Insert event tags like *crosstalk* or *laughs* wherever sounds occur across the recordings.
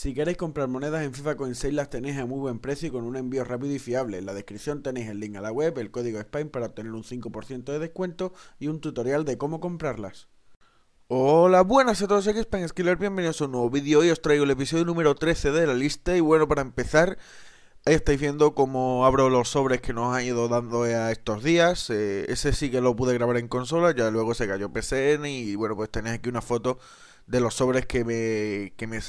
Si queréis comprar monedas en FIFA con 6 las tenéis a muy buen precio y con un envío rápido y fiable. En la descripción tenéis el link a la web, el código SPAIN para obtener un 5% de descuento y un tutorial de cómo comprarlas. Hola, buenas a todos, aquí Spine Skiller, bienvenidos a un nuevo vídeo. Hoy os traigo el episodio número 13 de la lista y bueno, para empezar, ahí estáis viendo cómo abro los sobres que nos han ido dando estos días. Eh, ese sí que lo pude grabar en consola, ya luego se cayó PCN y bueno, pues tenéis aquí una foto de los sobres que me, que me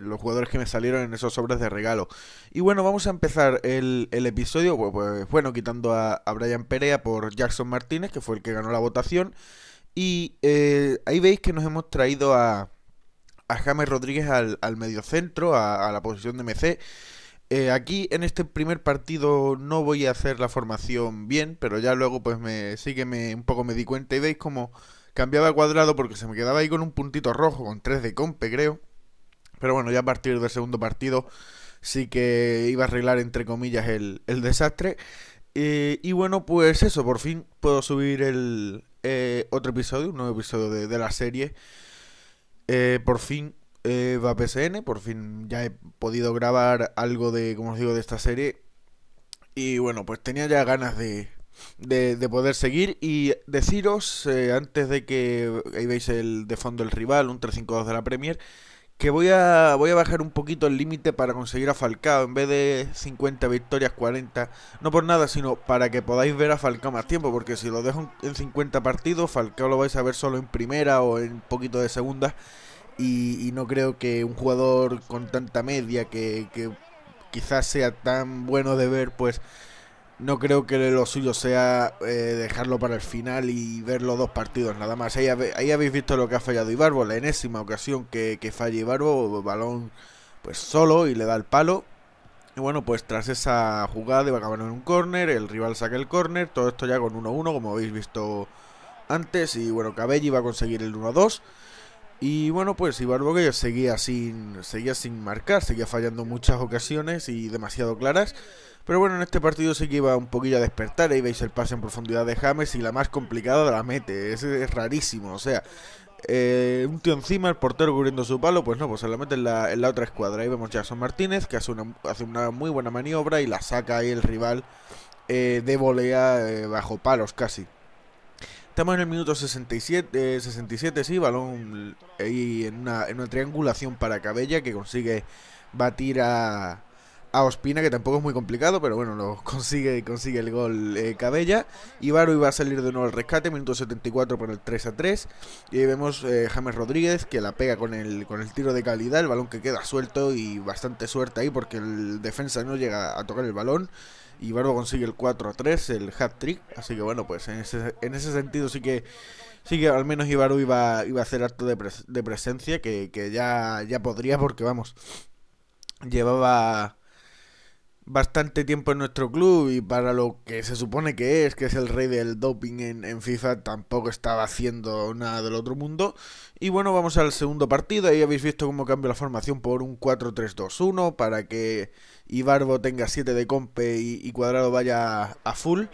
los jugadores que me salieron en esos sobres de regalo. Y bueno, vamos a empezar el, el episodio, pues, bueno, quitando a, Brian Perea por Jackson Martínez, que fue el que ganó la votación. Y eh, ahí veis que nos hemos traído a, a James Rodríguez al, al mediocentro, a, la posición de MC. Eh, aquí en este primer partido no voy a hacer la formación bien, pero ya luego pues me sí que me, un poco me di cuenta y veis como cambiaba cuadrado porque se me quedaba ahí con un puntito rojo, con 3 de compe, creo. Pero bueno, ya a partir del segundo partido sí que iba a arreglar, entre comillas, el, el desastre. y bueno, pues eso, por fin puedo subir el eh, otro episodio, un nuevo episodio de, la serie. Eh, por fin eh, va PSN, por fin ya he podido grabar algo de, como os digo, de esta serie. Y bueno, pues tenía ya ganas de, de, poder seguir y deciros, eh, antes de que ahí veis el de fondo el rival, un 3-5-2 de la Premier, que voy a, voy a bajar un poquito el límite para conseguir a Falcao, en vez de 50 victorias, 40, no por nada, sino para que podáis ver a Falcao más tiempo, porque si lo dejo en 50 partidos, Falcao lo vais a ver solo en primera o en poquito de segunda, y, no creo que un jugador con tanta media que, que quizás sea tan bueno de ver, pues no creo que lo suyo sea eh, dejarlo para el final y ver los dos partidos nada más. Ahí, habéis visto lo que ha fallado Ibarbo, la enésima ocasión que, falle Ibarbo, balón pues solo y le da el palo. Y bueno, pues tras esa jugada iba a acabar en un córner, el rival saca el córner, todo esto ya con 1-1 como habéis visto antes y bueno, Cabelli va a conseguir el 1-2. Y bueno, pues Ibar seguía sin, seguía sin marcar, seguía fallando muchas ocasiones y demasiado claras. Pero bueno, en este partido sí que iba un poquillo a despertar. Ahí veis el pase en profundidad de James y la más complicada la mete. Es, rarísimo, o sea. Eh, un tío encima, el portero cubriendo su palo, pues no, pues se la mete en la, la otra escuadra. Ahí vemos Jason Martínez, que hace una, hace una muy buena maniobra y la saca ahí el rival eh, de volea eh, bajo palos casi. Estamos en el minuto 67, 67 eh, sí, balón eh, y en una, triangulación para Cabella que consigue batir a, Ospina, que tampoco es muy complicado, pero bueno, lo *laughs* consigue, consigue el gol eh, Cabella. Ibaro iba a salir de nuevo al rescate, minuto 74 por el 3 a 3. Y vemos James Rodríguez que la pega con el, con el tiro de calidad, el balón que queda suelto y bastante suerte ahí porque el defensa no llega a tocar el balón y consigue el 4 a 3, el hat trick. Así que bueno, pues en ese, en ese sentido sí que sí que al menos Ibaru iba, iba a hacer acto de, presencia que, ya, ya podría porque vamos, llevaba bastante tiempo en nuestro club y para lo que se supone que es, que es el rey del doping en, FIFA, tampoco estaba haciendo nada del otro mundo. Y bueno, vamos al segundo partido. Ahí habéis visto cómo cambio la formación por un 4-3-2-1 para que Ibarbo tenga 7 de compe y, Cuadrado vaya a full.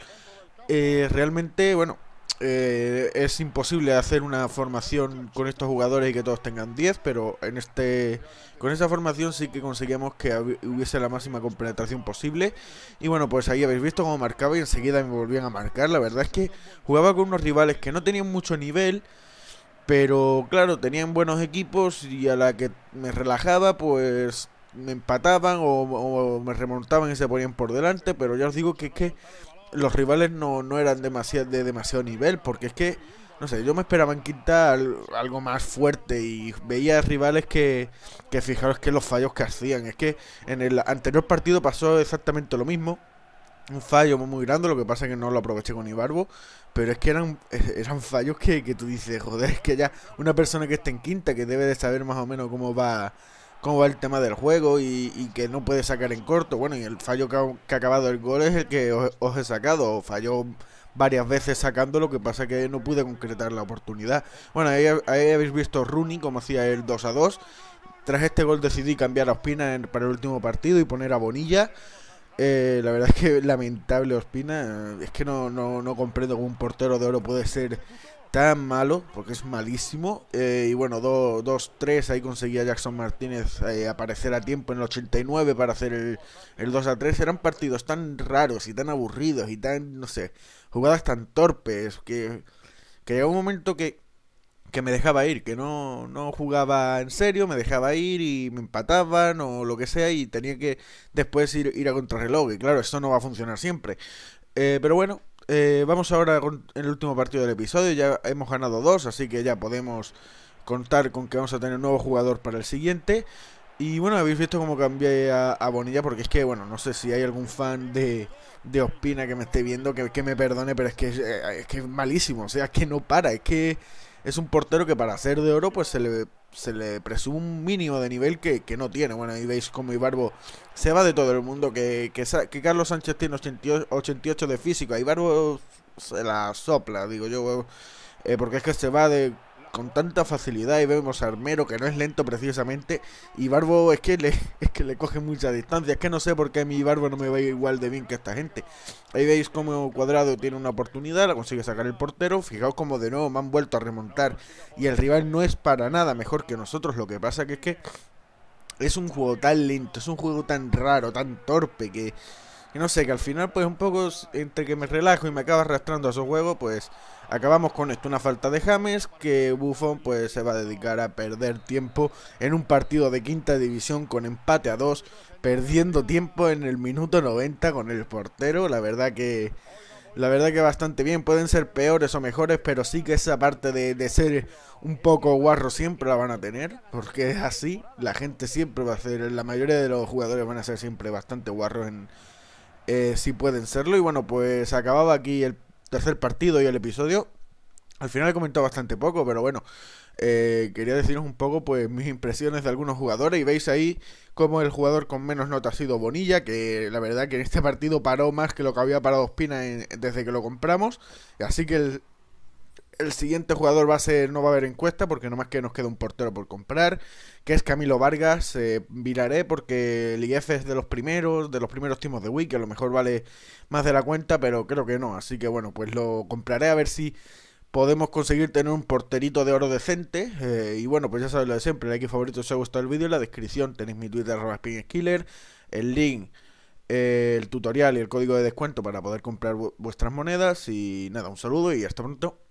Eh, realmente, bueno, eh, es imposible hacer una formación con estos jugadores y que todos tengan 10, pero en este con esa formación sí que conseguíamos que hubiese la máxima compenetración posible. Y bueno, pues ahí habéis visto cómo marcaba y enseguida me volvían a marcar. La verdad es que jugaba con unos rivales que no tenían mucho nivel, pero claro, tenían buenos equipos y a la que me relajaba, pues me empataban o, o me remontaban y se ponían por delante. Pero ya os digo que es que los rivales no, no eran demasiado, de demasiado nivel, porque es que, no sé, yo me esperaba en quinta algo más fuerte y veía rivales que, que fijaros que los fallos que hacían. Es que en el anterior partido pasó exactamente lo mismo. Un fallo muy grande, lo que pasa es que no lo aproveché con Ibarbo. Pero es que eran, eran fallos que, que tú dices, joder, es que ya una persona que esté en quinta, que debe de saber más o menos cómo va cómo va el tema del juego y, que no puede sacar en corto. Bueno, y el fallo que ha, acabado el gol es el que os, he sacado. Falló varias veces sacando, lo que pasa que no pude concretar la oportunidad. Bueno, ahí, habéis visto Rooney como hacía el 2 a 2. Tras este gol decidí cambiar a Ospina para el último partido y poner a Bonilla. Eh, la verdad es que *laughs* lamentable Ospina. Es que no, no comprendo cómo un portero de oro puede ser tan malo, porque es malísimo. Eh, y bueno, 2-3, ahí conseguía Jackson Martínez eh, aparecer a tiempo en el 89 para hacer el, 2-3. Eran partidos tan raros y tan aburridos y tan, no sé, jugadas tan torpes que, que llegó un momento que, que me dejaba ir, que no, no jugaba en serio, me dejaba ir y me empataban o lo que sea y tenía que después ir, ir a contrarreloj. Y claro, eso no va a funcionar siempre. Eh, pero bueno, eh, vamos ahora con el último partido del episodio. Ya hemos ganado dos, así que ya podemos contar con que vamos a tener un nuevo jugador para el siguiente. Y bueno, habéis visto cómo cambié a, Bonilla, porque es que, bueno, no sé si hay algún fan de, de Ospina que me esté viendo, que, me perdone, pero es que, eh, es que es malísimo, o sea, es que no para, es que es un portero que para ser de oro, pues se le se le presume un mínimo de nivel que, no tiene. Bueno, ahí veis como Ibarbo se va de todo el mundo, que, que, Carlos Sánchez tiene 88, de físico, Ibarbo se la sopla, digo yo, eh, porque es que se va de con tanta facilidad y vemos a Armero que no es lento precisamente y Barbo es que le, *laughs* es que le coge mucha distancia, es que no sé por qué mi Barbo no me va igual de bien que esta gente. Ahí veis cómo Cuadrado tiene una oportunidad, la consigue sacar el portero, fijaos como de nuevo me han vuelto a remontar y el rival no es para nada mejor que nosotros, lo que pasa que es que es un juego tan lento, es un juego tan raro, tan torpe que, no sé, que al final pues un poco entre que me relajo y me acaba arrastrando a su juego pues Acabamos con esto, una falta de James que Buffon pues se va a dedicar a perder tiempo en un partido de quinta división con empate a dos, perdiendo tiempo en el minuto 90 con el portero, la verdad que la verdad que bastante bien, pueden ser peores o mejores, pero sí que esa parte de, ser un poco guarro siempre la van a tener, porque es así, la gente siempre va a ser, la mayoría de los jugadores van a ser siempre bastante guarros en, eh, si pueden serlo. Y bueno, pues acababa aquí el tercer partido y el episodio. Al final he comentado bastante poco, pero bueno, eh, quería deciros un poco pues mis impresiones de algunos jugadores y veis ahí como el jugador con menos nota ha sido Bonilla, que la verdad que en este partido paró más que lo que había parado Espina desde que lo compramos, así que el, el siguiente jugador va a ser, no va a haber encuesta porque nomás que nos queda un portero por comprar, que es Camilo Vargas. Eh, viraré porque el IF es de los primeros, de los primeros timos de Wii, que a lo mejor vale más de la cuenta, pero creo que no. Así que bueno, pues lo compraré a ver si podemos conseguir tener un porterito de oro decente. Eh, y bueno, pues ya sabéis lo de siempre. Like favorito si os ha gustado el vídeo. En la descripción tenéis mi Twitter, arroba el link eh, el tutorial y el código de descuento para poder comprar vuestras monedas. Y nada, un saludo y hasta pronto.